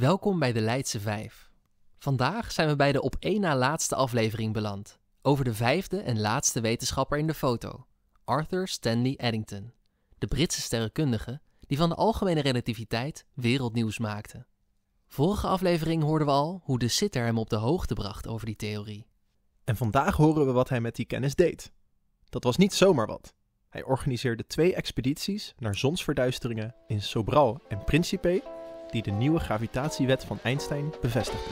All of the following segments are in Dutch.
Welkom bij de Leidse Vijf. Vandaag zijn we bij de op één na laatste aflevering beland, over de vijfde en laatste wetenschapper in de foto, Arthur Stanley Eddington, de Britse sterrenkundige die van de algemene relativiteit wereldnieuws maakte. Vorige aflevering hoorden we al hoe de sitter hem op de hoogte bracht over die theorie. En vandaag horen we wat hij met die kennis deed. Dat was niet zomaar wat. Hij organiseerde twee expedities naar zonsverduisteringen in Sobral en Principe die de nieuwe gravitatiewet van Einstein bevestigde.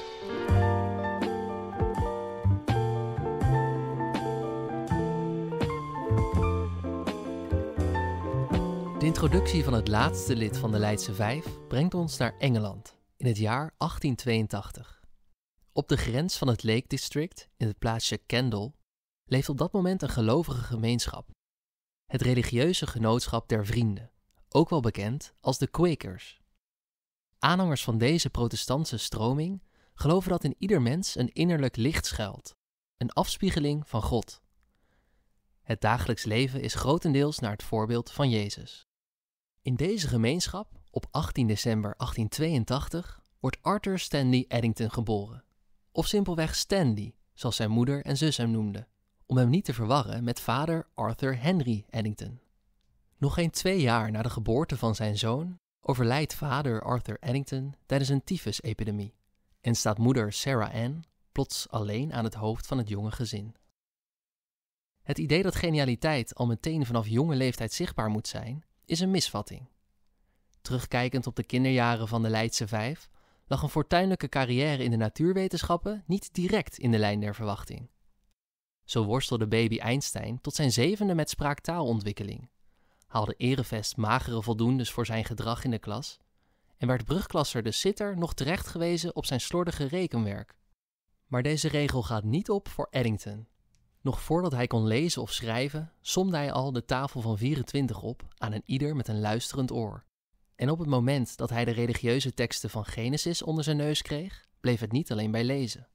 De introductie van het laatste lid van de Leidse Vijf brengt ons naar Engeland in het jaar 1882. Op de grens van het Lake District in het plaatsje Kendal leeft op dat moment een gelovige gemeenschap. Het religieuze genootschap der vrienden, ook wel bekend als de Quakers. Aanhangers van deze protestantse stroming geloven dat in ieder mens een innerlijk licht schuilt, een afspiegeling van God. Het dagelijks leven is grotendeels naar het voorbeeld van Jezus. In deze gemeenschap, op 18 december 1882, wordt Arthur Stanley Eddington geboren. Of simpelweg Stanley, zoals zijn moeder en zus hem noemden, om hem niet te verwarren met vader Arthur Henry Eddington. Nog geen twee jaar na de geboorte van zijn zoon overlijdt vader Arthur Eddington tijdens een tyfusepidemie en staat moeder Sarah Ann plots alleen aan het hoofd van het jonge gezin. Het idee dat genialiteit al meteen vanaf jonge leeftijd zichtbaar moet zijn, is een misvatting. Terugkijkend op de kinderjaren van de Leidse Vijf lag een fortuinlijke carrière in de natuurwetenschappen niet direct in de lijn der verwachting. Zo worstelde baby Einstein tot zijn zevende met spraaktaalontwikkeling haalde Erevest magere voldoendes voor zijn gedrag in de klas en werd brugklasser de Sitter nog terecht gewezen op zijn slordige rekenwerk. Maar deze regel gaat niet op voor Eddington. Nog voordat hij kon lezen of schrijven, somde hij al de tafel van 24 op aan een ieder met een luisterend oor. En op het moment dat hij de religieuze teksten van Genesis onder zijn neus kreeg, bleef het niet alleen bij lezen.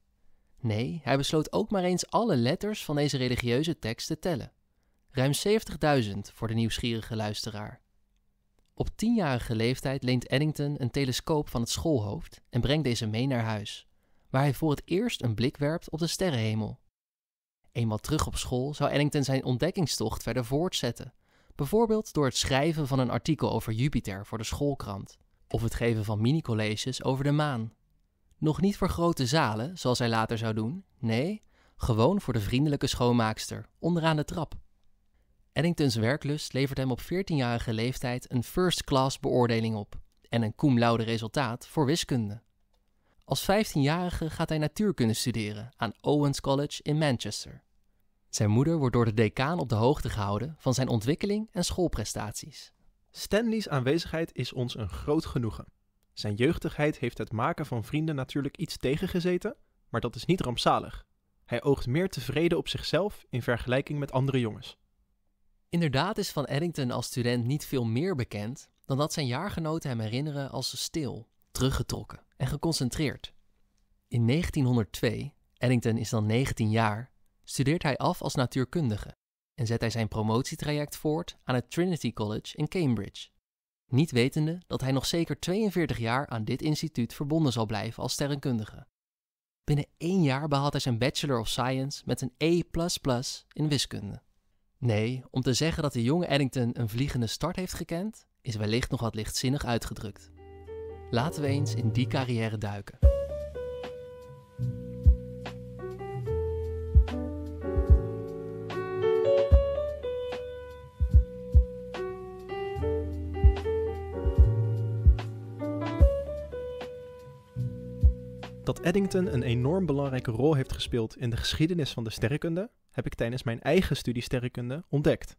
Nee, hij besloot ook maar eens alle letters van deze religieuze tekst te tellen. Ruim 70.000 voor de nieuwsgierige luisteraar. Op tienjarige leeftijd leent Eddington een telescoop van het schoolhoofd en brengt deze mee naar huis, waar hij voor het eerst een blik werpt op de sterrenhemel. Eenmaal terug op school zou Eddington zijn ontdekkingstocht verder voortzetten, bijvoorbeeld door het schrijven van een artikel over Jupiter voor de schoolkrant of het geven van mini-colleges over de maan. Nog niet voor grote zalen, zoals hij later zou doen, nee, gewoon voor de vriendelijke schoonmaakster onderaan de trap. Eddington's werklust levert hem op 14-jarige leeftijd een first-class beoordeling op en een cum laude resultaat voor wiskunde. Als 15-jarige gaat hij natuurkunde studeren aan Owens College in Manchester. Zijn moeder wordt door de decaan op de hoogte gehouden van zijn ontwikkeling en schoolprestaties. Stanley's aanwezigheid is ons een groot genoegen. Zijn jeugdigheid heeft het maken van vrienden natuurlijk iets tegengezeten, maar dat is niet rampzalig. Hij oogt meer tevreden op zichzelf in vergelijking met andere jongens. Inderdaad is van Eddington als student niet veel meer bekend dan dat zijn jaargenoten hem herinneren als stil, teruggetrokken en geconcentreerd. In 1902, Eddington is dan 19 jaar, studeert hij af als natuurkundige en zet hij zijn promotietraject voort aan het Trinity College in Cambridge. Niet wetende dat hij nog zeker 42 jaar aan dit instituut verbonden zal blijven als sterrenkundige. Binnen één jaar behaalt hij zijn Bachelor of Science met een E in wiskunde. Nee, om te zeggen dat de jonge Eddington een vliegende start heeft gekend, is wellicht nog wat lichtzinnig uitgedrukt. Laten we eens in die carrière duiken. Dat Eddington een enorm belangrijke rol heeft gespeeld in de geschiedenis van de sterrenkunde heb ik tijdens mijn eigen studie sterrenkunde ontdekt.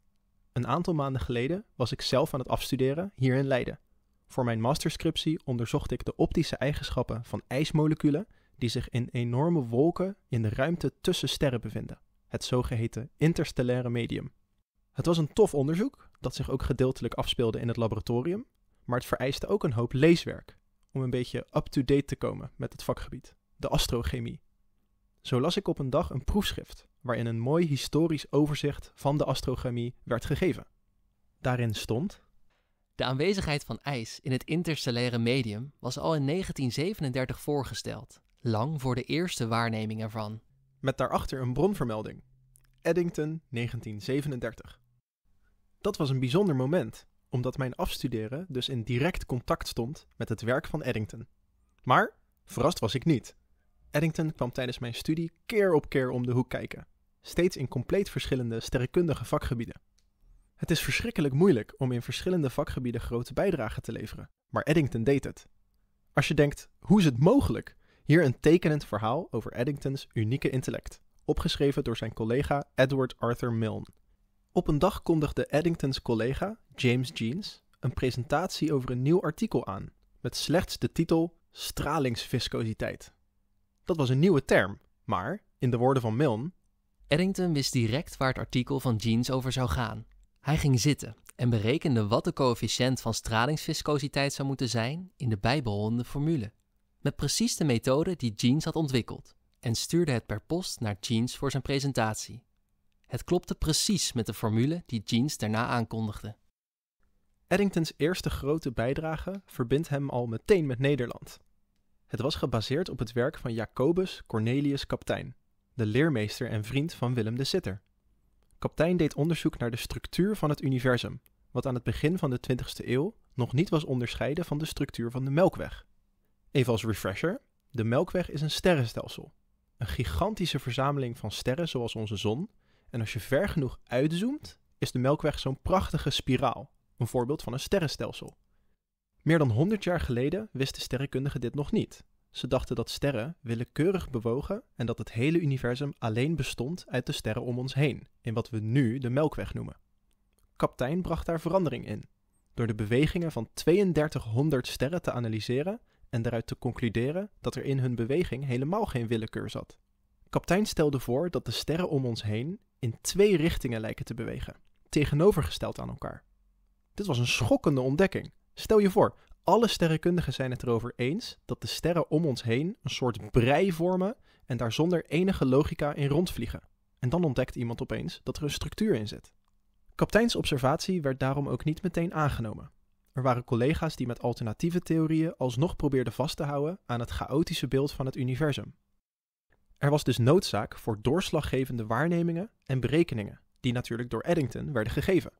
Een aantal maanden geleden was ik zelf aan het afstuderen hier in Leiden. Voor mijn masterscriptie onderzocht ik de optische eigenschappen van ijsmoleculen die zich in enorme wolken in de ruimte tussen sterren bevinden, het zogeheten interstellaire medium. Het was een tof onderzoek dat zich ook gedeeltelijk afspeelde in het laboratorium, maar het vereiste ook een hoop leeswerk om een beetje up-to-date te komen met het vakgebied, de astrochemie. Zo las ik op een dag een proefschrift waarin een mooi historisch overzicht van de astrochemie werd gegeven. Daarin stond. De aanwezigheid van ijs in het interstellaire medium was al in 1937 voorgesteld, lang voor de eerste waarneming ervan. Met daarachter een bronvermelding. Eddington 1937. Dat was een bijzonder moment, omdat mijn afstuderen dus in direct contact stond met het werk van Eddington. Maar verrast was ik niet. Eddington kwam tijdens mijn studie keer op keer om de hoek kijken steeds in compleet verschillende sterrenkundige vakgebieden. Het is verschrikkelijk moeilijk om in verschillende vakgebieden grote bijdragen te leveren, maar Eddington deed het. Als je denkt, hoe is het mogelijk? Hier een tekenend verhaal over Eddingtons unieke intellect, opgeschreven door zijn collega Edward Arthur Milne. Op een dag kondigde Eddingtons collega, James Jeans, een presentatie over een nieuw artikel aan, met slechts de titel Stralingsviscositeit. Dat was een nieuwe term, maar, in de woorden van Milne, Eddington wist direct waar het artikel van Jeans over zou gaan. Hij ging zitten en berekende wat de coëfficiënt van stralingsviscositeit zou moeten zijn in de bijbehorende formule. Met precies de methode die Jeans had ontwikkeld en stuurde het per post naar Jeans voor zijn presentatie. Het klopte precies met de formule die Jeans daarna aankondigde. Eddingtons eerste grote bijdrage verbindt hem al meteen met Nederland. Het was gebaseerd op het werk van Jacobus Cornelius Kaptein, de leermeester en vriend van Willem de Sitter. Kaptein deed onderzoek naar de structuur van het universum, wat aan het begin van de 20e eeuw nog niet was onderscheiden van de structuur van de Melkweg. Even als refresher: de Melkweg is een sterrenstelsel. Een gigantische verzameling van sterren zoals onze zon. En als je ver genoeg uitzoomt, is de Melkweg zo'n prachtige spiraal, een voorbeeld van een sterrenstelsel. Meer dan 100 jaar geleden wisten sterrenkundigen dit nog niet. Ze dachten dat sterren willekeurig bewogen en dat het hele universum alleen bestond uit de sterren om ons heen, in wat we nu de Melkweg noemen. Kaptein bracht daar verandering in, door de bewegingen van 3200 sterren te analyseren en daaruit te concluderen dat er in hun beweging helemaal geen willekeur zat. Kaptein stelde voor dat de sterren om ons heen in twee richtingen lijken te bewegen, tegenovergesteld aan elkaar. Dit was een schokkende ontdekking. Stel je voor, alle sterrenkundigen zijn het erover eens dat de sterren om ons heen een soort brei vormen en daar zonder enige logica in rondvliegen. En dan ontdekt iemand opeens dat er een structuur in zit. Kapteins observatie werd daarom ook niet meteen aangenomen. Er waren collega's die met alternatieve theorieën alsnog probeerden vast te houden aan het chaotische beeld van het universum. Er was dus noodzaak voor doorslaggevende waarnemingen en berekeningen, die natuurlijk door Eddington werden gegeven.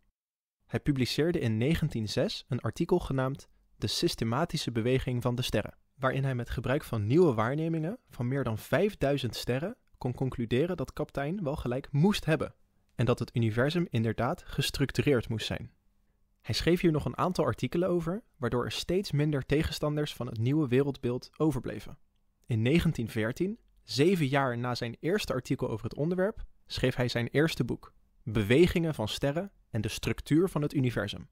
Hij publiceerde in 1906 een artikel genaamd de systematische beweging van de sterren, waarin hij met gebruik van nieuwe waarnemingen van meer dan 5000 sterren kon concluderen dat Kaptein wel gelijk moest hebben en dat het universum inderdaad gestructureerd moest zijn. Hij schreef hier nog een aantal artikelen over, waardoor er steeds minder tegenstanders van het nieuwe wereldbeeld overbleven. In 1914, zeven jaar na zijn eerste artikel over het onderwerp, schreef hij zijn eerste boek, Bewegingen van Sterren en de Structuur van het Universum,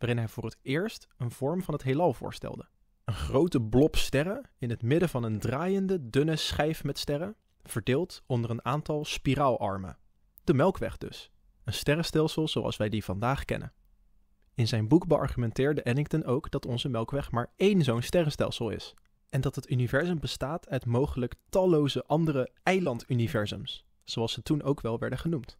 waarin hij voor het eerst een vorm van het heelal voorstelde. Een grote blob sterren in het midden van een draaiende, dunne schijf met sterren, verdeeld onder een aantal spiraalarmen. De Melkweg dus, een sterrenstelsel zoals wij die vandaag kennen. In zijn boek beargumenteerde Ennington ook dat onze Melkweg maar één zo'n sterrenstelsel is, en dat het universum bestaat uit mogelijk talloze andere eilanduniversums, zoals ze toen ook wel werden genoemd.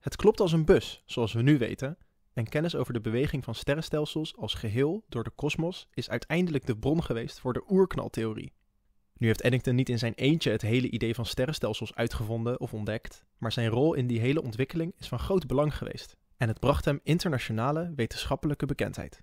Het klopt als een bus, zoals we nu weten, en kennis over de beweging van sterrenstelsels als geheel door de kosmos is uiteindelijk de bron geweest voor de oerknaltheorie. Nu heeft Eddington niet in zijn eentje het hele idee van sterrenstelsels uitgevonden of ontdekt, maar zijn rol in die hele ontwikkeling is van groot belang geweest en het bracht hem internationale wetenschappelijke bekendheid.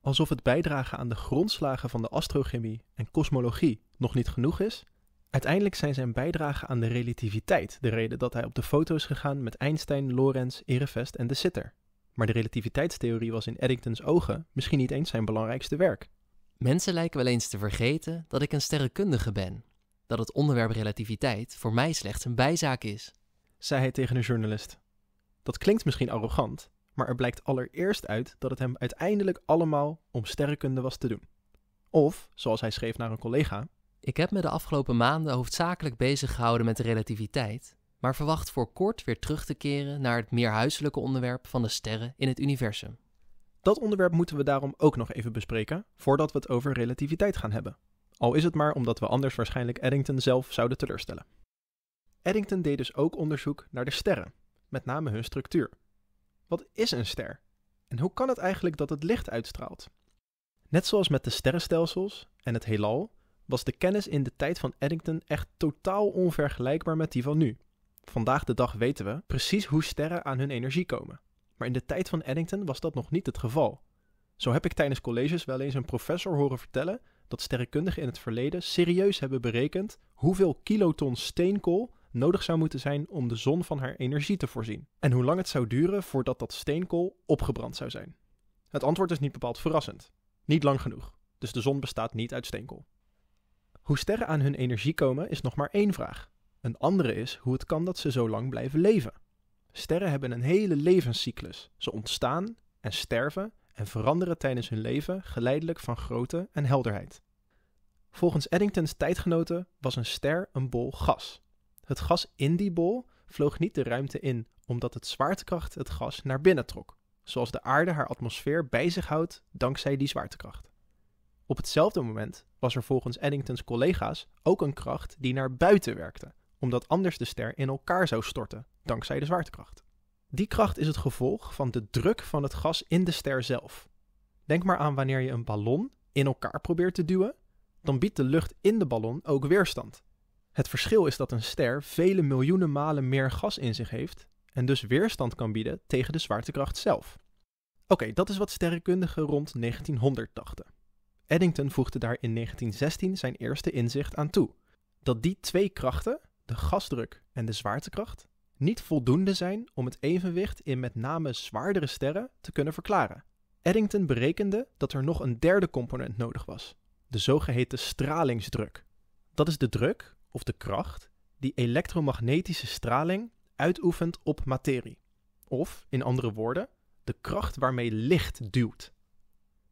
Alsof het bijdragen aan de grondslagen van de astrochemie en kosmologie nog niet genoeg is, uiteindelijk zijn zijn bijdragen aan de relativiteit de reden dat hij op de foto is gegaan met Einstein, Lorentz, Erevest en De Sitter. Maar de relativiteitstheorie was in Eddington's ogen misschien niet eens zijn belangrijkste werk. Mensen lijken wel eens te vergeten dat ik een sterrenkundige ben. Dat het onderwerp relativiteit voor mij slechts een bijzaak is, zei hij tegen een journalist. Dat klinkt misschien arrogant, maar er blijkt allereerst uit dat het hem uiteindelijk allemaal om sterrenkunde was te doen. Of, zoals hij schreef naar een collega: Ik heb me de afgelopen maanden hoofdzakelijk bezig gehouden met de relativiteit maar verwacht voor kort weer terug te keren naar het meer huiselijke onderwerp van de sterren in het universum. Dat onderwerp moeten we daarom ook nog even bespreken voordat we het over relativiteit gaan hebben. Al is het maar omdat we anders waarschijnlijk Eddington zelf zouden teleurstellen. Eddington deed dus ook onderzoek naar de sterren, met name hun structuur. Wat is een ster? En hoe kan het eigenlijk dat het licht uitstraalt? Net zoals met de sterrenstelsels en het heelal, was de kennis in de tijd van Eddington echt totaal onvergelijkbaar met die van nu. Vandaag de dag weten we precies hoe sterren aan hun energie komen. Maar in de tijd van Eddington was dat nog niet het geval. Zo heb ik tijdens colleges wel eens een professor horen vertellen dat sterrenkundigen in het verleden serieus hebben berekend hoeveel kiloton steenkool nodig zou moeten zijn om de zon van haar energie te voorzien. En hoe lang het zou duren voordat dat steenkool opgebrand zou zijn. Het antwoord is niet bepaald verrassend. Niet lang genoeg. Dus de zon bestaat niet uit steenkool. Hoe sterren aan hun energie komen is nog maar één vraag. Een andere is hoe het kan dat ze zo lang blijven leven. Sterren hebben een hele levenscyclus. Ze ontstaan en sterven en veranderen tijdens hun leven geleidelijk van grootte en helderheid. Volgens Eddington's tijdgenoten was een ster een bol gas. Het gas in die bol vloog niet de ruimte in omdat het zwaartekracht het gas naar binnen trok, zoals de aarde haar atmosfeer bij zich houdt dankzij die zwaartekracht. Op hetzelfde moment was er volgens Eddington's collega's ook een kracht die naar buiten werkte, omdat anders de ster in elkaar zou storten, dankzij de zwaartekracht. Die kracht is het gevolg van de druk van het gas in de ster zelf. Denk maar aan wanneer je een ballon in elkaar probeert te duwen, dan biedt de lucht in de ballon ook weerstand. Het verschil is dat een ster vele miljoenen malen meer gas in zich heeft en dus weerstand kan bieden tegen de zwaartekracht zelf. Oké, dat is wat sterrenkundigen rond 1900 dachten. Eddington voegde daar in 1916 zijn eerste inzicht aan toe: dat die twee krachten, de gasdruk en de zwaartekracht niet voldoende zijn om het evenwicht in met name zwaardere sterren te kunnen verklaren. Eddington berekende dat er nog een derde component nodig was, de zogeheten stralingsdruk. Dat is de druk of de kracht die elektromagnetische straling uitoefent op materie. Of, in andere woorden, de kracht waarmee licht duwt.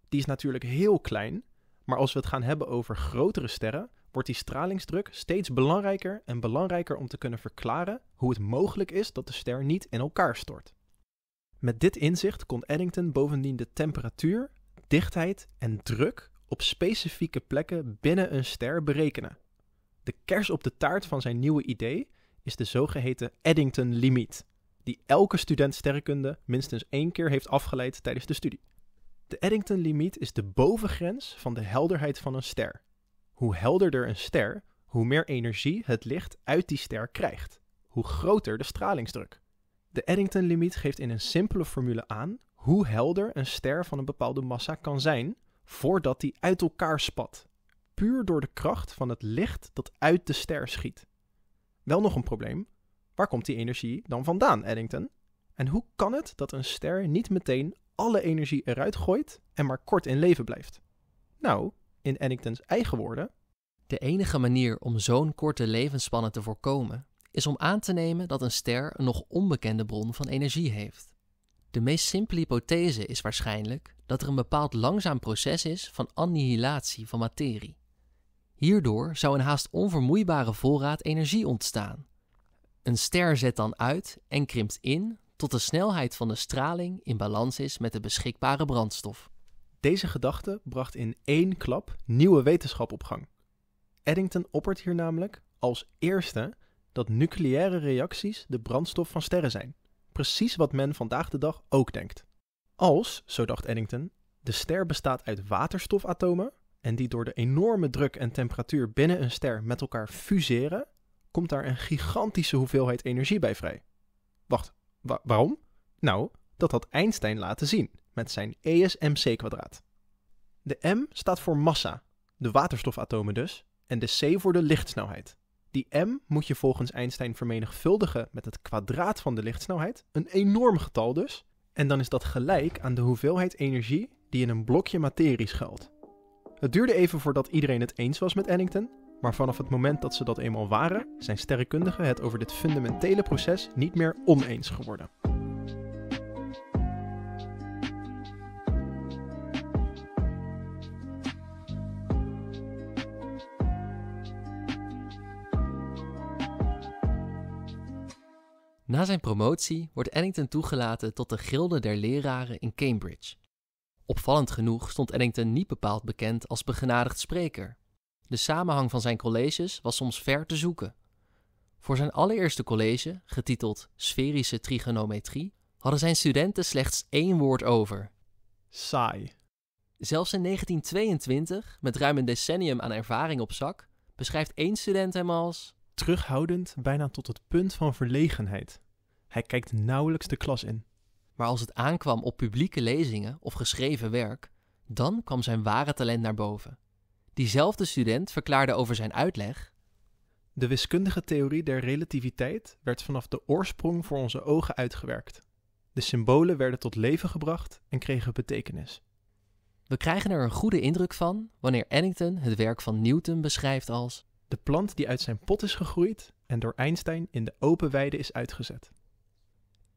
Die is natuurlijk heel klein, maar als we het gaan hebben over grotere sterren, wordt die stralingsdruk steeds belangrijker en belangrijker om te kunnen verklaren hoe het mogelijk is dat de ster niet in elkaar stort. Met dit inzicht kon Eddington bovendien de temperatuur, dichtheid en druk op specifieke plekken binnen een ster berekenen. De kers op de taart van zijn nieuwe idee is de zogeheten Eddington-limiet, die elke student sterrenkunde minstens één keer heeft afgeleid tijdens de studie. De Eddington-limiet is de bovengrens van de helderheid van een ster, hoe helderder een ster, hoe meer energie het licht uit die ster krijgt, hoe groter de stralingsdruk. De Eddington-limiet geeft in een simpele formule aan hoe helder een ster van een bepaalde massa kan zijn voordat die uit elkaar spat, puur door de kracht van het licht dat uit de ster schiet. Wel nog een probleem: waar komt die energie dan vandaan, Eddington? En hoe kan het dat een ster niet meteen alle energie eruit gooit en maar kort in leven blijft? Nou, in Enningtons eigen woorden. De enige manier om zo'n korte levensspanne te voorkomen is om aan te nemen dat een ster een nog onbekende bron van energie heeft. De meest simpele hypothese is waarschijnlijk dat er een bepaald langzaam proces is van annihilatie van materie. Hierdoor zou een haast onvermoeibare voorraad energie ontstaan. Een ster zet dan uit en krimpt in tot de snelheid van de straling in balans is met de beschikbare brandstof. Deze gedachte bracht in één klap nieuwe wetenschap op gang. Eddington oppert hier namelijk als eerste dat nucleaire reacties de brandstof van sterren zijn. Precies wat men vandaag de dag ook denkt. Als, zo dacht Eddington, de ster bestaat uit waterstofatomen en die door de enorme druk en temperatuur binnen een ster met elkaar fuseren, komt daar een gigantische hoeveelheid energie bij vrij. Wacht, waarom? Nou, dat had Einstein laten zien met zijn ESMC kwadraat. De m staat voor massa, de waterstofatomen dus, en de c voor de lichtsnelheid. Die m moet je volgens Einstein vermenigvuldigen met het kwadraat van de lichtsnelheid, een enorm getal dus, en dan is dat gelijk aan de hoeveelheid energie die in een blokje materie schuilt. Het duurde even voordat iedereen het eens was met Eddington, maar vanaf het moment dat ze dat eenmaal waren, zijn sterrenkundigen het over dit fundamentele proces niet meer oneens geworden. Na zijn promotie wordt Eddington toegelaten tot de Gilde der Leraren in Cambridge. Opvallend genoeg stond Eddington niet bepaald bekend als begenadigd spreker. De samenhang van zijn colleges was soms ver te zoeken. Voor zijn allereerste college, getiteld Sferische Trigonometrie, hadden zijn studenten slechts één woord over: saai. Zelfs in 1922, met ruim een decennium aan ervaring op zak, beschrijft één student hem als terughoudend bijna tot het punt van verlegenheid. Hij kijkt nauwelijks de klas in. Maar als het aankwam op publieke lezingen of geschreven werk, dan kwam zijn ware talent naar boven. Diezelfde student verklaarde over zijn uitleg. De wiskundige theorie der relativiteit werd vanaf de oorsprong voor onze ogen uitgewerkt. De symbolen werden tot leven gebracht en kregen betekenis. We krijgen er een goede indruk van wanneer Eddington het werk van Newton beschrijft als de plant die uit zijn pot is gegroeid en door Einstein in de open weide is uitgezet.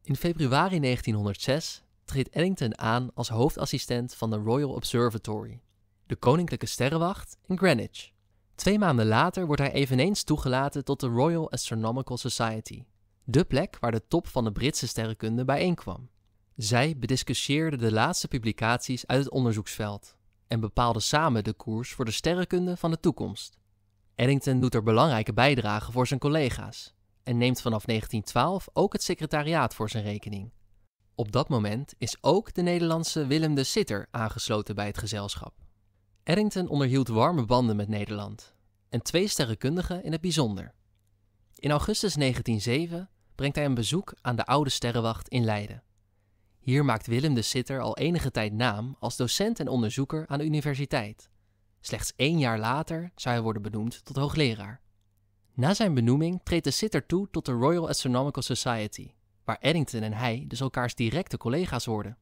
In februari 1906 treedt Eddington aan als hoofdassistent van de Royal Observatory, de Koninklijke Sterrenwacht in Greenwich. Twee maanden later wordt hij eveneens toegelaten tot de Royal Astronomical Society, de plek waar de top van de Britse sterrenkunde bijeenkwam. Zij bediscussieerden de laatste publicaties uit het onderzoeksveld en bepaalden samen de koers voor de sterrenkunde van de toekomst. Eddington doet er belangrijke bijdragen voor zijn collega's en neemt vanaf 1912 ook het secretariaat voor zijn rekening. Op dat moment is ook de Nederlandse Willem de Sitter aangesloten bij het gezelschap. Eddington onderhield warme banden met Nederland en twee sterrenkundigen in het bijzonder. In augustus 1907 brengt hij een bezoek aan de oude sterrenwacht in Leiden. Hier maakt Willem de Sitter al enige tijd naam als docent en onderzoeker aan de universiteit. Slechts één jaar later zou hij worden benoemd tot hoogleraar. Na zijn benoeming treedt de sitter toe tot de Royal Astronomical Society, waar Eddington en hij dus elkaars directe collega's worden.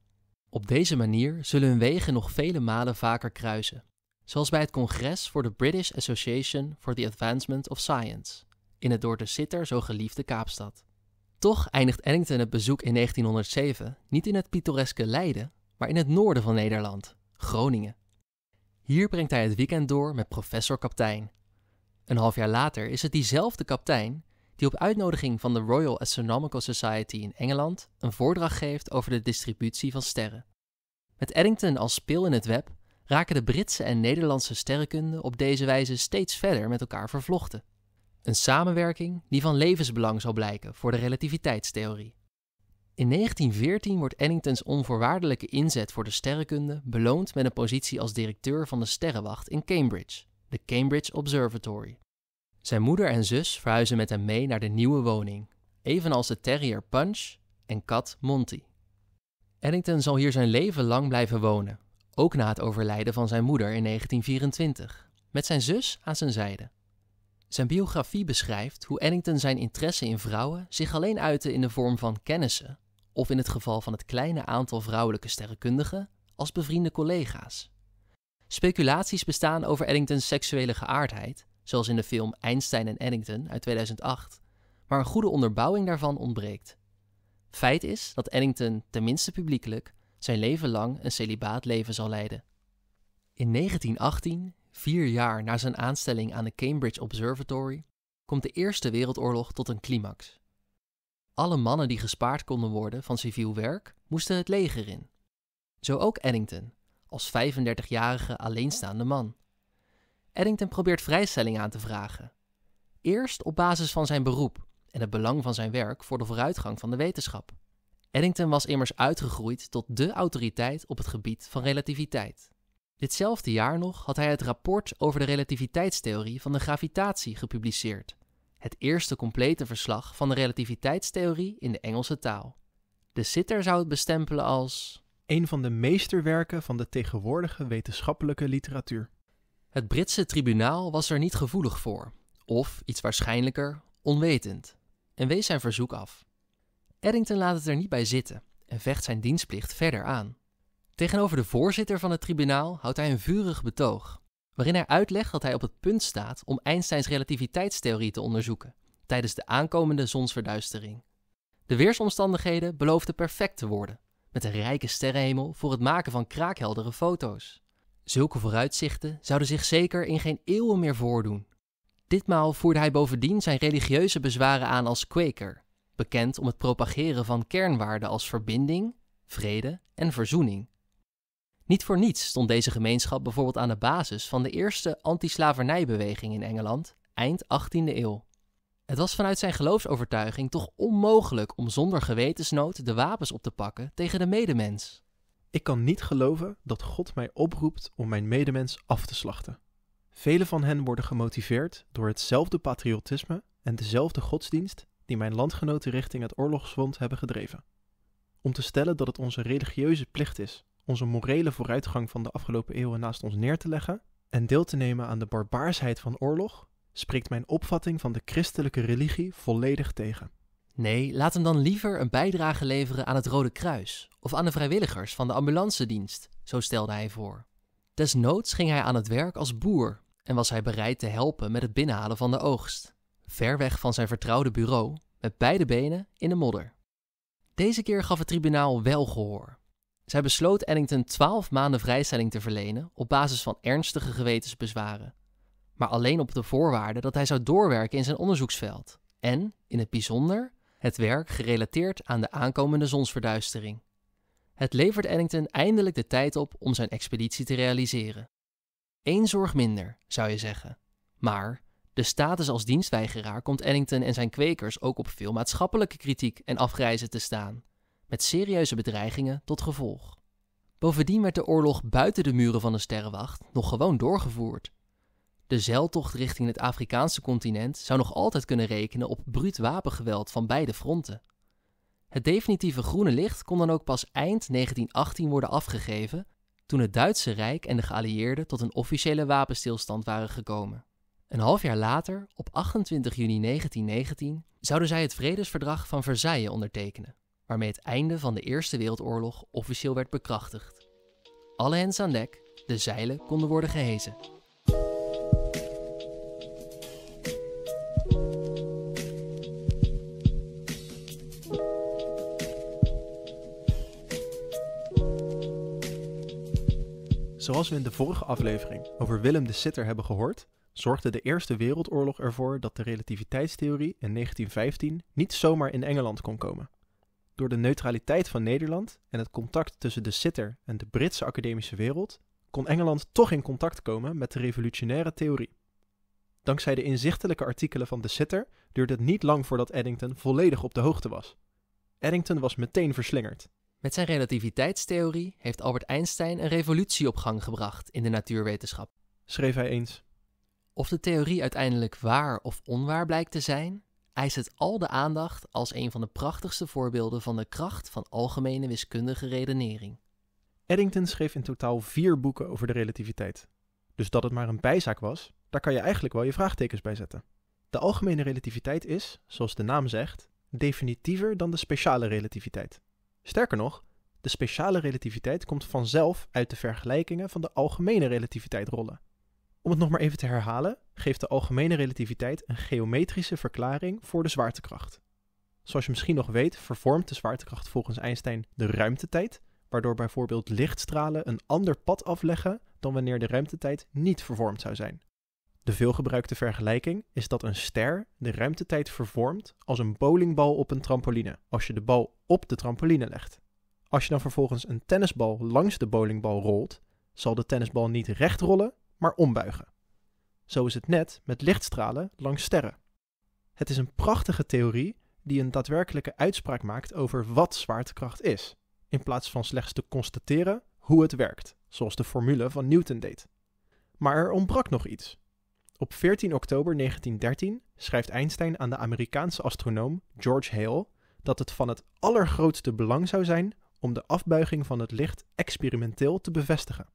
Op deze manier zullen hun wegen nog vele malen vaker kruisen, zoals bij het congres voor de British Association for the Advancement of Science, in het door de sitter zo geliefde Kaapstad. Toch eindigt Eddington het bezoek in 1907 niet in het pittoreske Leiden, maar in het noorden van Nederland, Groningen. Hier brengt hij het weekend door met professor kaptein. Een half jaar later is het diezelfde kaptein die op uitnodiging van de Royal Astronomical Society in Engeland een voordracht geeft over de distributie van sterren. Met Eddington als speel in het web raken de Britse en Nederlandse sterrenkunde op deze wijze steeds verder met elkaar vervlochten. Een samenwerking die van levensbelang zal blijken voor de relativiteitstheorie. In 1914 wordt Eddingtons onvoorwaardelijke inzet voor de sterrenkunde beloond met een positie als directeur van de Sterrenwacht in Cambridge, de Cambridge Observatory. Zijn moeder en zus verhuizen met hem mee naar de nieuwe woning, evenals de terrier Punch en kat Monty. Eddington zal hier zijn leven lang blijven wonen, ook na het overlijden van zijn moeder in 1924, met zijn zus aan zijn zijde. Zijn biografie beschrijft hoe Eddington zijn interesse in vrouwen zich alleen uitte in de vorm van kennissen of in het geval van het kleine aantal vrouwelijke sterrenkundigen als bevriende collega's. Speculaties bestaan over Eddingtons seksuele geaardheid, zoals in de film Einstein en Eddington uit 2008, maar een goede onderbouwing daarvan ontbreekt. Feit is dat Eddington, tenminste publiekelijk, zijn leven lang een celibaat leven zal leiden. In 1918, vier jaar na zijn aanstelling aan de Cambridge Observatory, komt de Eerste Wereldoorlog tot een climax. Alle mannen die gespaard konden worden van civiel werk moesten het leger in. Zo ook Eddington, als 35-jarige alleenstaande man. Eddington probeert vrijstelling aan te vragen. Eerst op basis van zijn beroep en het belang van zijn werk voor de vooruitgang van de wetenschap. Eddington was immers uitgegroeid tot dé autoriteit op het gebied van relativiteit. Ditzelfde jaar nog had hij het rapport over de relativiteitstheorie van de gravitatie gepubliceerd, het eerste complete verslag van de relativiteitstheorie in de Engelse taal. De sitter zou het bestempelen als een van de meesterwerken van de tegenwoordige wetenschappelijke literatuur. Het Britse tribunaal was er niet gevoelig voor, of iets waarschijnlijker, onwetend, en wees zijn verzoek af. Eddington laat het er niet bij zitten en vecht zijn dienstplicht verder aan. Tegenover de voorzitter van het tribunaal houdt hij een vurig betoog waarin hij uitlegt dat hij op het punt staat om Einsteins relativiteitstheorie te onderzoeken tijdens de aankomende zonsverduistering. De weersomstandigheden beloofden perfect te worden, met een rijke sterrenhemel voor het maken van kraakheldere foto's. Zulke vooruitzichten zouden zich zeker in geen eeuwen meer voordoen. Ditmaal voerde hij bovendien zijn religieuze bezwaren aan als kweker, bekend om het propageren van kernwaarden als verbinding, vrede en verzoening, niet voor niets stond deze gemeenschap bijvoorbeeld aan de basis van de eerste antislavernijbeweging in Engeland eind 18e eeuw. Het was vanuit zijn geloofsovertuiging toch onmogelijk om zonder gewetensnood de wapens op te pakken tegen de medemens. Ik kan niet geloven dat God mij oproept om mijn medemens af te slachten. Velen van hen worden gemotiveerd door hetzelfde patriotisme en dezelfde godsdienst die mijn landgenoten richting het oorlogswond hebben gedreven. Om te stellen dat het onze religieuze plicht is onze morele vooruitgang van de afgelopen eeuwen naast ons neer te leggen en deel te nemen aan de barbaarsheid van oorlog, spreekt mijn opvatting van de christelijke religie volledig tegen. Nee, laat hem dan liever een bijdrage leveren aan het Rode Kruis of aan de vrijwilligers van de ambulancedienst, zo stelde hij voor. Desnoods ging hij aan het werk als boer en was hij bereid te helpen met het binnenhalen van de oogst, ver weg van zijn vertrouwde bureau, met beide benen in de modder. Deze keer gaf het tribunaal wel gehoor zij besloot Eddington twaalf maanden vrijstelling te verlenen op basis van ernstige gewetensbezwaren, maar alleen op de voorwaarde dat hij zou doorwerken in zijn onderzoeksveld en, in het bijzonder, het werk gerelateerd aan de aankomende zonsverduistering. Het levert Eddington eindelijk de tijd op om zijn expeditie te realiseren. Eén zorg minder, zou je zeggen. Maar de status als dienstweigeraar komt Eddington en zijn kwekers ook op veel maatschappelijke kritiek en afgrijzen te staan met serieuze bedreigingen tot gevolg. Bovendien werd de oorlog buiten de muren van de Sterrenwacht nog gewoon doorgevoerd. De zeiltocht richting het Afrikaanse continent zou nog altijd kunnen rekenen op bruut wapengeweld van beide fronten. Het definitieve groene licht kon dan ook pas eind 1918 worden afgegeven, toen het Duitse Rijk en de geallieerden tot een officiële wapenstilstand waren gekomen. Een half jaar later, op 28 juni 1919, zouden zij het Vredesverdrag van Versailles ondertekenen waarmee het einde van de Eerste Wereldoorlog officieel werd bekrachtigd. Alle hens aan dek, de zeilen konden worden gehezen. Zoals we in de vorige aflevering over Willem de Sitter hebben gehoord, zorgde de Eerste Wereldoorlog ervoor dat de relativiteitstheorie in 1915 niet zomaar in Engeland kon komen. Door de neutraliteit van Nederland en het contact tussen de sitter en de Britse academische wereld kon Engeland toch in contact komen met de revolutionaire theorie. Dankzij de inzichtelijke artikelen van de sitter duurde het niet lang voordat Eddington volledig op de hoogte was. Eddington was meteen verslingerd. Met zijn relativiteitstheorie heeft Albert Einstein een revolutie op gang gebracht in de natuurwetenschap. Schreef hij eens. Of de theorie uiteindelijk waar of onwaar blijkt te zijn, eist het al de aandacht als een van de prachtigste voorbeelden van de kracht van algemene wiskundige redenering. Eddington schreef in totaal vier boeken over de relativiteit. Dus dat het maar een bijzaak was, daar kan je eigenlijk wel je vraagtekens bij zetten. De algemene relativiteit is, zoals de naam zegt, definitiever dan de speciale relativiteit. Sterker nog, de speciale relativiteit komt vanzelf uit de vergelijkingen van de algemene relativiteit rollen. Om het nog maar even te herhalen, geeft de algemene relativiteit een geometrische verklaring voor de zwaartekracht. Zoals je misschien nog weet, vervormt de zwaartekracht volgens Einstein de ruimtetijd, waardoor bijvoorbeeld lichtstralen een ander pad afleggen dan wanneer de ruimtetijd niet vervormd zou zijn. De veelgebruikte vergelijking is dat een ster de ruimtetijd vervormt als een bowlingbal op een trampoline, als je de bal op de trampoline legt. Als je dan vervolgens een tennisbal langs de bowlingbal rolt, zal de tennisbal niet recht rollen, maar ombuigen. Zo is het net met lichtstralen langs sterren. Het is een prachtige theorie die een daadwerkelijke uitspraak maakt over wat zwaartekracht is, in plaats van slechts te constateren hoe het werkt, zoals de formule van Newton deed. Maar er ontbrak nog iets. Op 14 oktober 1913 schrijft Einstein aan de Amerikaanse astronoom George Hale dat het van het allergrootste belang zou zijn om de afbuiging van het licht experimenteel te bevestigen.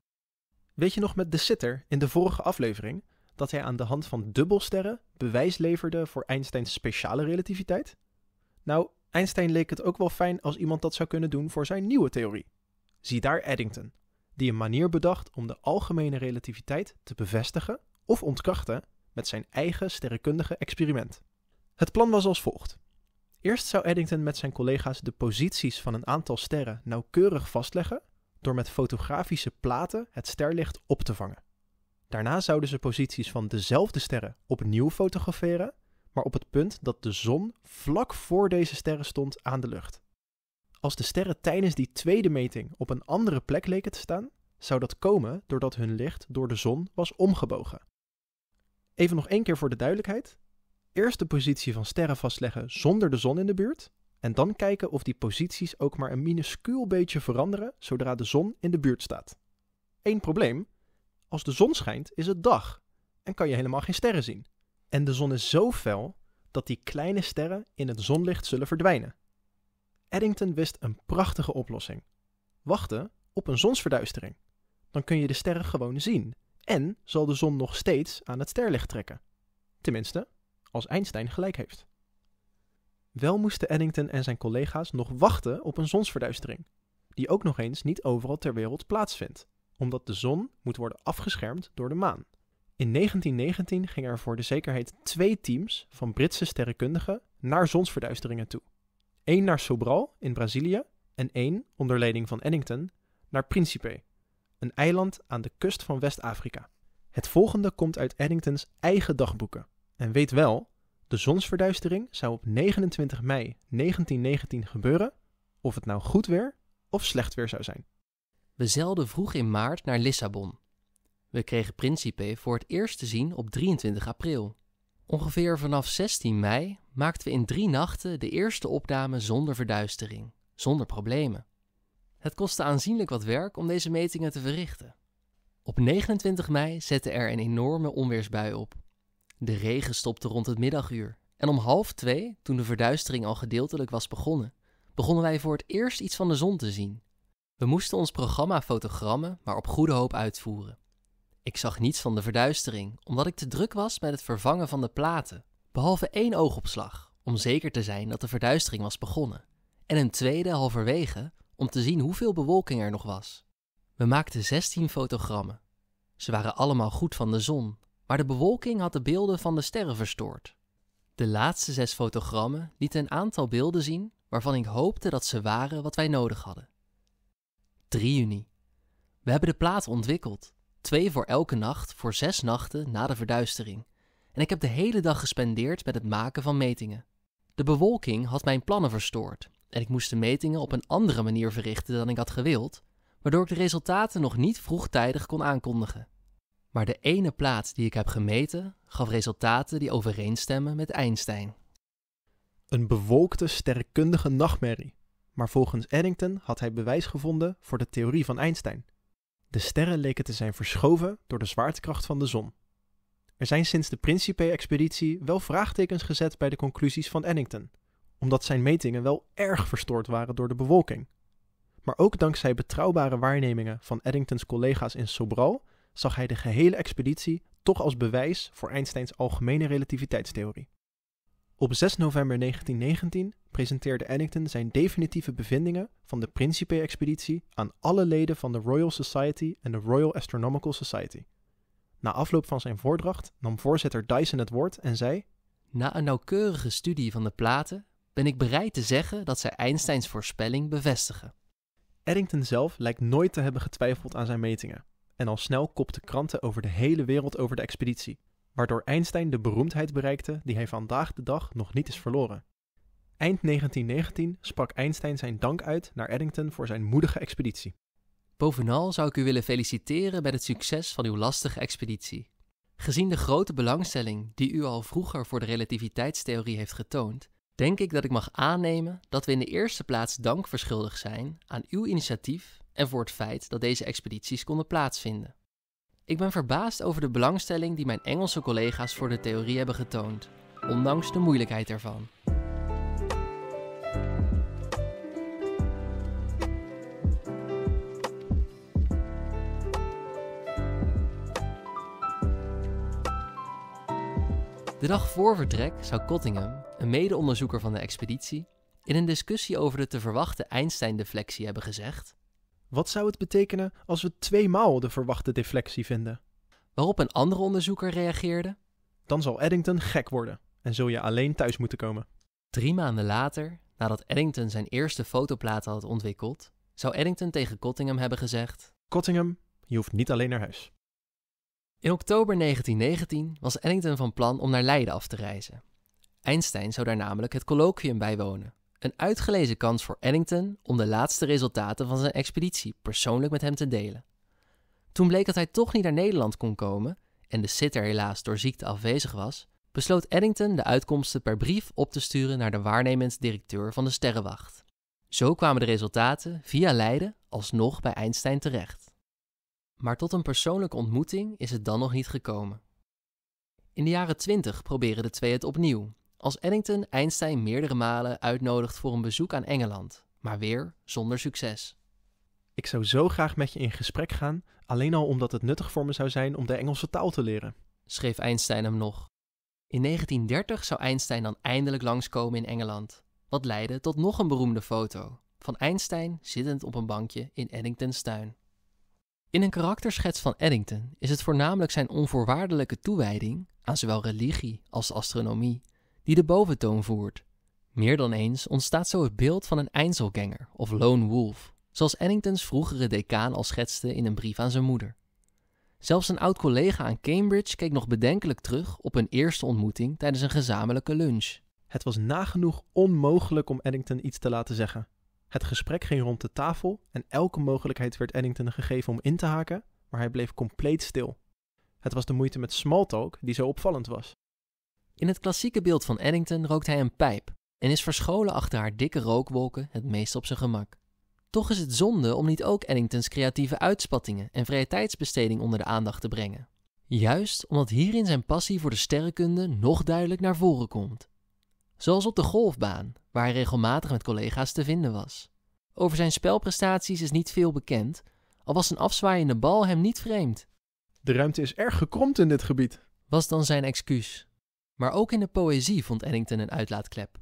Weet je nog met de sitter in de vorige aflevering dat hij aan de hand van dubbelsterren bewijs leverde voor Einsteins speciale relativiteit? Nou, Einstein leek het ook wel fijn als iemand dat zou kunnen doen voor zijn nieuwe theorie. Zie daar Eddington, die een manier bedacht om de algemene relativiteit te bevestigen of ontkrachten met zijn eigen sterrenkundige experiment. Het plan was als volgt. Eerst zou Eddington met zijn collega's de posities van een aantal sterren nauwkeurig vastleggen door met fotografische platen het sterlicht op te vangen. Daarna zouden ze posities van dezelfde sterren opnieuw fotograferen, maar op het punt dat de zon vlak voor deze sterren stond aan de lucht. Als de sterren tijdens die tweede meting op een andere plek leken te staan, zou dat komen doordat hun licht door de zon was omgebogen. Even nog één keer voor de duidelijkheid. Eerst de positie van sterren vastleggen zonder de zon in de buurt, en dan kijken of die posities ook maar een minuscuul beetje veranderen zodra de zon in de buurt staat. Eén probleem: als de zon schijnt, is het dag en kan je helemaal geen sterren zien. En de zon is zo fel dat die kleine sterren in het zonlicht zullen verdwijnen. Eddington wist een prachtige oplossing: wachten op een zonsverduistering. Dan kun je de sterren gewoon zien en zal de zon nog steeds aan het sterlicht trekken. Tenminste, als Einstein gelijk heeft. Wel moesten Eddington en zijn collega's nog wachten op een zonsverduistering, die ook nog eens niet overal ter wereld plaatsvindt, omdat de zon moet worden afgeschermd door de maan. In 1919 gingen er voor de zekerheid twee teams van Britse sterrenkundigen naar zonsverduisteringen toe. Eén naar Sobral in Brazilië en één, onder leiding van Eddington, naar Principe, een eiland aan de kust van West-Afrika. Het volgende komt uit Eddingtons eigen dagboeken. En weet wel, de zonsverduistering zou op 29 mei 1919 gebeuren, of het nou goed weer of slecht weer zou zijn. We zeilden vroeg in maart naar Lissabon. We kregen Principe voor het eerst te zien op 23 april. Ongeveer vanaf 16 mei maakten we in drie nachten de eerste opname zonder verduistering, zonder problemen. Het kostte aanzienlijk wat werk om deze metingen te verrichten. Op 29 mei zette er een enorme onweersbui op. De regen stopte rond het middaguur. En om half twee, toen de verduistering al gedeeltelijk was begonnen, begonnen wij voor het eerst iets van de zon te zien. We moesten ons programma fotogrammen maar op goede hoop uitvoeren. Ik zag niets van de verduistering, omdat ik te druk was met het vervangen van de platen, behalve één oogopslag, om zeker te zijn dat de verduistering was begonnen, en een tweede halverwege om te zien hoeveel bewolking er nog was. We maakten 16 fotogrammen. Ze waren allemaal goed van de zon, maar de bewolking had de beelden van de sterren verstoord. De laatste zes fotogrammen lieten een aantal beelden zien waarvan ik hoopte dat ze waren wat wij nodig hadden. 3 juni. We hebben de plaat ontwikkeld. Twee voor elke nacht voor zes nachten na de verduistering. En ik heb de hele dag gespendeerd met het maken van metingen. De bewolking had mijn plannen verstoord en ik moest de metingen op een andere manier verrichten dan ik had gewild, waardoor ik de resultaten nog niet vroegtijdig kon aankondigen. Maar de ene plaat die ik heb gemeten gaf resultaten die overeenstemmen met Einstein. Een bewolkte sterrenkundige nachtmerrie. Maar volgens Eddington had hij bewijs gevonden voor de theorie van Einstein. De sterren leken te zijn verschoven door de zwaartekracht van de zon. Er zijn sinds de Principe-expeditie wel vraagtekens gezet bij de conclusies van Eddington, omdat zijn metingen wel erg verstoord waren door de bewolking. Maar ook dankzij betrouwbare waarnemingen van Eddingtons collega's in Sobral zag hij de gehele expeditie toch als bewijs voor Einsteins algemene relativiteitstheorie. Op 6 november 1919 presenteerde Eddington zijn definitieve bevindingen van de Principe-expeditie aan alle leden van de Royal Society en de Royal Astronomical Society. Na afloop van zijn voordracht nam voorzitter Dyson het woord en zei: Na een nauwkeurige studie van de platen ben ik bereid te zeggen dat zij Einsteins voorspelling bevestigen. Eddington zelf lijkt nooit te hebben getwijfeld aan zijn metingen en al snel kopten kranten over de hele wereld over de expeditie, waardoor Einstein de beroemdheid bereikte die hij vandaag de dag nog niet is verloren. Eind 1919 sprak Einstein zijn dank uit naar Eddington voor zijn moedige expeditie. Bovenal zou ik u willen feliciteren met het succes van uw lastige expeditie. Gezien de grote belangstelling die u al vroeger voor de relativiteitstheorie heeft getoond, denk ik dat ik mag aannemen dat we in de eerste plaats dank verschuldigd zijn aan uw initiatief en voor het feit dat deze expedities konden plaatsvinden. Ik ben verbaasd over de belangstelling die mijn Engelse collega's voor de theorie hebben getoond, ondanks de moeilijkheid ervan. De dag voor vertrek zou Cottingham, een medeonderzoeker van de expeditie, in een discussie over de te verwachten Einstein-deflectie hebben gezegd wat zou het betekenen als we tweemaal de verwachte deflectie vinden? Waarop een andere onderzoeker reageerde: Dan zal Eddington gek worden en zul je alleen thuis moeten komen. Drie maanden later, nadat Eddington zijn eerste fotoplaat had ontwikkeld, zou Eddington tegen Cottingham hebben gezegd: Cottingham, je hoeft niet alleen naar huis. In oktober 1919 was Eddington van plan om naar Leiden af te reizen. Einstein zou daar namelijk het colloquium bijwonen, een uitgelezen kans voor Eddington om de laatste resultaten van zijn expeditie persoonlijk met hem te delen. Toen bleek dat hij toch niet naar Nederland kon komen en de sitter helaas door ziekte afwezig was, besloot Eddington de uitkomsten per brief op te sturen naar de waarnemend directeur van de Sterrenwacht. Zo kwamen de resultaten via Leiden alsnog bij Einstein terecht. Maar tot een persoonlijke ontmoeting is het dan nog niet gekomen. In de jaren 20 proberen de twee het opnieuw als Eddington Einstein meerdere malen uitnodigt voor een bezoek aan Engeland, maar weer zonder succes. Ik zou zo graag met je in gesprek gaan, alleen al omdat het nuttig voor me zou zijn om de Engelse taal te leren, schreef Einstein hem nog. In 1930 zou Einstein dan eindelijk langskomen in Engeland, wat leidde tot nog een beroemde foto van Einstein zittend op een bankje in Eddington's tuin. In een karakterschets van Eddington is het voornamelijk zijn onvoorwaardelijke toewijding aan zowel religie als astronomie die de boventoon voert. Meer dan eens ontstaat zo het beeld van een Einzelganger of lone wolf, zoals Eddington's vroegere decaan al schetste in een brief aan zijn moeder. Zelfs een oud collega aan Cambridge keek nog bedenkelijk terug op hun eerste ontmoeting tijdens een gezamenlijke lunch. Het was nagenoeg onmogelijk om Eddington iets te laten zeggen. Het gesprek ging rond de tafel en elke mogelijkheid werd Eddington gegeven om in te haken, maar hij bleef compleet stil. Het was de moeite met smalltalk die zo opvallend was. In het klassieke beeld van Eddington rookt hij een pijp en is verscholen achter haar dikke rookwolken het meest op zijn gemak. Toch is het zonde om niet ook Eddingtons creatieve uitspattingen en vrije tijdsbesteding onder de aandacht te brengen. Juist omdat hierin zijn passie voor de sterrenkunde nog duidelijk naar voren komt. Zoals op de golfbaan, waar hij regelmatig met collega's te vinden was. Over zijn spelprestaties is niet veel bekend, al was een afzwaaiende bal hem niet vreemd. De ruimte is erg gekromd in dit gebied, was dan zijn excuus. Maar ook in de poëzie vond Eddington een uitlaatklep.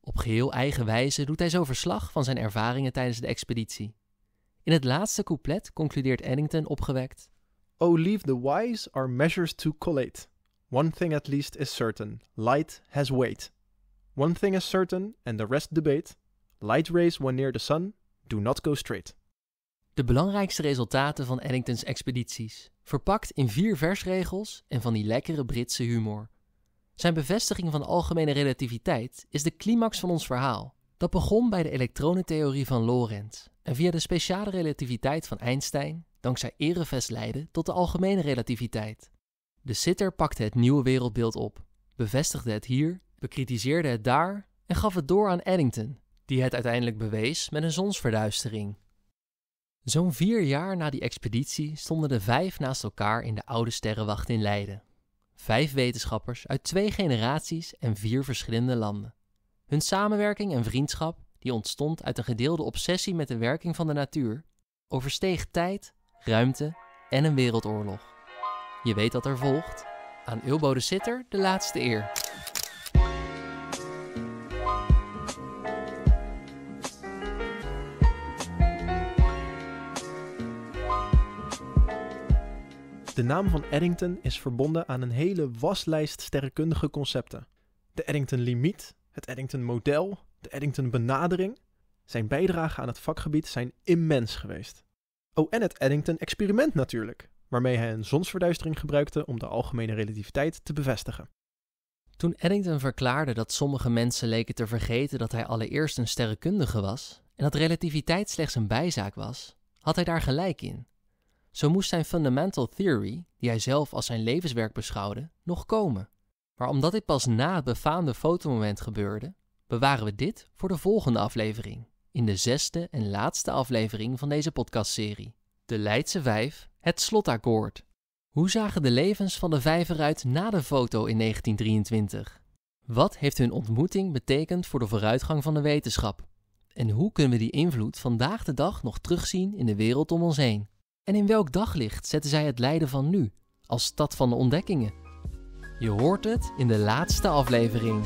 Op geheel eigen wijze doet hij zo verslag van zijn ervaringen tijdens de expeditie. In het laatste couplet concludeert Eddington opgewekt: Oh, leave the wise are measures to collate. One thing at least is certain: light has weight. One thing is certain, and the rest debate: light rays when near the sun do not go straight. De belangrijkste resultaten van Eddingtons expedities, verpakt in vier versregels en van die lekkere Britse humor. Zijn bevestiging van de algemene relativiteit is de climax van ons verhaal. Dat begon bij de elektronentheorie van Lorentz en via de speciale relativiteit van Einstein, dankzij Erevest leidde tot de algemene relativiteit. De sitter pakte het nieuwe wereldbeeld op, bevestigde het hier, bekritiseerde het daar en gaf het door aan Eddington, die het uiteindelijk bewees met een zonsverduistering. Zo'n vier jaar na die expeditie stonden de vijf naast elkaar in de oude sterrenwacht in Leiden. Vijf wetenschappers uit twee generaties en vier verschillende landen. Hun samenwerking en vriendschap, die ontstond uit een gedeelde obsessie met de werking van de natuur, oversteeg tijd, ruimte en een wereldoorlog. Je weet wat er volgt. Aan Ulbo de Sitter de laatste eer. De naam van Eddington is verbonden aan een hele waslijst sterrenkundige concepten. De Eddington-limiet, het Eddington-model, de Eddington-benadering. Zijn bijdragen aan het vakgebied zijn immens geweest. Oh, en het Eddington-experiment natuurlijk, waarmee hij een zonsverduistering gebruikte om de algemene relativiteit te bevestigen. Toen Eddington verklaarde dat sommige mensen leken te vergeten dat hij allereerst een sterrenkundige was en dat relativiteit slechts een bijzaak was, had hij daar gelijk in. Zo moest zijn fundamental theory, die hij zelf als zijn levenswerk beschouwde, nog komen. Maar omdat dit pas na het befaamde fotomoment gebeurde, bewaren we dit voor de volgende aflevering, in de zesde en laatste aflevering van deze podcastserie. De Leidse Vijf, het slotakkoord. Hoe zagen de levens van de vijf eruit na de foto in 1923? Wat heeft hun ontmoeting betekend voor de vooruitgang van de wetenschap? En hoe kunnen we die invloed vandaag de dag nog terugzien in de wereld om ons heen? En in welk daglicht zetten zij het lijden van nu als stad van de ontdekkingen? Je hoort het in de laatste aflevering.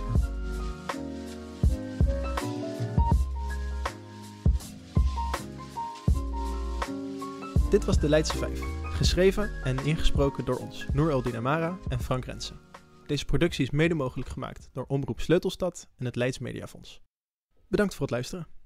Dit was De Leidse 5, geschreven en ingesproken door ons, Noor Eldin Amara en Frank Rensen. Deze productie is mede mogelijk gemaakt door Omroep Sleutelstad en het Leids Mediafonds. Bedankt voor het luisteren.